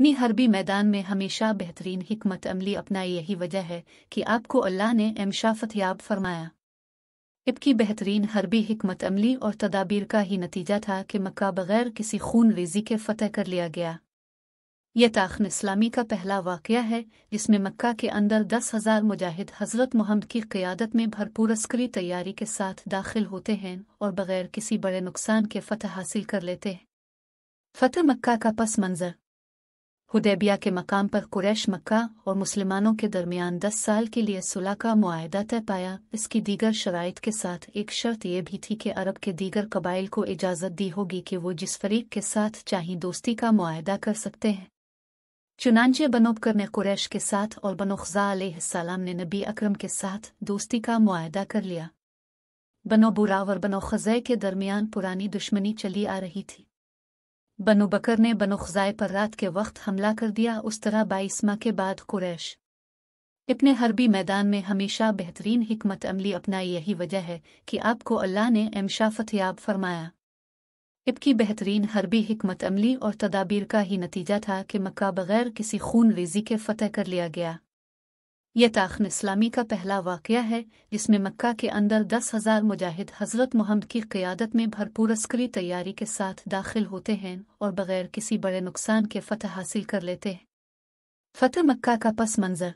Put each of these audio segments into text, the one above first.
अपनी हरबी मैदान में हमेशा बेहतरीन हिकमत अमली अपनाई यही वजह है कि आपको अल्लाह ने एमशाफतयाब फरमाया इबकी बेहतरीन हरबी हिकमत अमली और तदाबीर का ही नतीजा था कि मक्का बगैर किसी खून रेजी के फतह कर लिया गया यह ताखन इस्लामी का पहला वाक़ है जिसमें मक्का के अंदर दस हज़ार मुजाहिद हज़रत मोहम्मद की क़्यादत में भरपूर अस्करी तैयारी के साथ दाखिल होते हैं और बग़ैर किसी बड़े नुकसान के फ़तह हासिल कर लेते हैं फ़तह मक्का का पस मंज़र हुदैबिया के मकाम पर कुरैश मक्का और मुसलमानों के दरमियान दस साल के लिए सुलह का माहदा तय पाया इसकी दीगर शराइत के साथ एक शर्त यह भी थी कि अरब के दीगर कबाइल को इजाज़त दी होगी कि वो जिस फरीक के साथ चाहे दोस्ती का माहदा कर सकते हैं चुनानचे बनोबकर ने कुरैश के साथ और बनोखजा सलाम ने नबी अक्रम के साथ दोस्ती का माहदा कर लिया बनोबुरा और बनोखजय के दरमियान पुरानी दुश्मनी चली आ रही थी बनु बकर ने बनु पर रात के वक्त हमला कर दिया उस तरह बाईसमा के बाद कुरैश इपने हरबी मैदान में हमेशा बेहतरीन हिकमत अमली अपनाई यही वजह है कि आपको अल्लाह ने एमशा याब फरमाया इबकी बेहतरीन हरबी हिकमत अमली और तदाबीर का ही नतीजा था कि मक्का बगैर किसी खून रेजी के फ़तेह कर लिया गया ये ताखन इस्लामी का पहला वाक़ है जिसमें मक्का के अंदर दस हज़ार मुजाहिद हज़रत मोहम्मद की क़्यादत में भरपूर अस्करी तैयारी के साथ दाखिल होते हैं और बग़ैर किसी बड़े नुकसान के फ़तह हासिल कर लेते हैं फ़तेह मक्का का पस मंज़र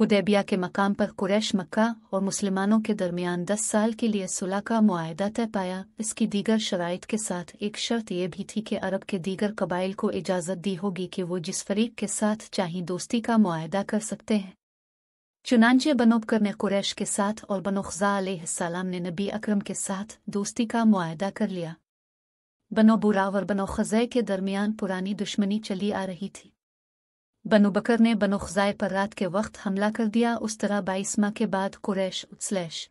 हुदैबिया के मकाम पर कुरैश मक्का और मुसलमानों के दरमियान दस साल के लिए सुलह का मुआदा तय पाया इसकी दीगर शराइ के साथ एक शर्त यह भी थी कि अरब के दीगर कबाइल को इजाज़त दी होगी कि वो जिस फरीक के साथ चाहे दोस्ती का मुआदा कर सकते हैं चुनाचे बनोबकर ने कुरैश के साथ और बनोखजा सलाम ने नबी अकरम के साथ दोस्ती का मुआदा कर लिया बनोबुरा और बनोखजय के दरमियान पुरानी दुश्मनी चली आ रही थी बनो बकर ने बनोखजाए पर रात के वक्त हमला कर दिया उस तरह बाईसमा के बाद कुरैश स्लैश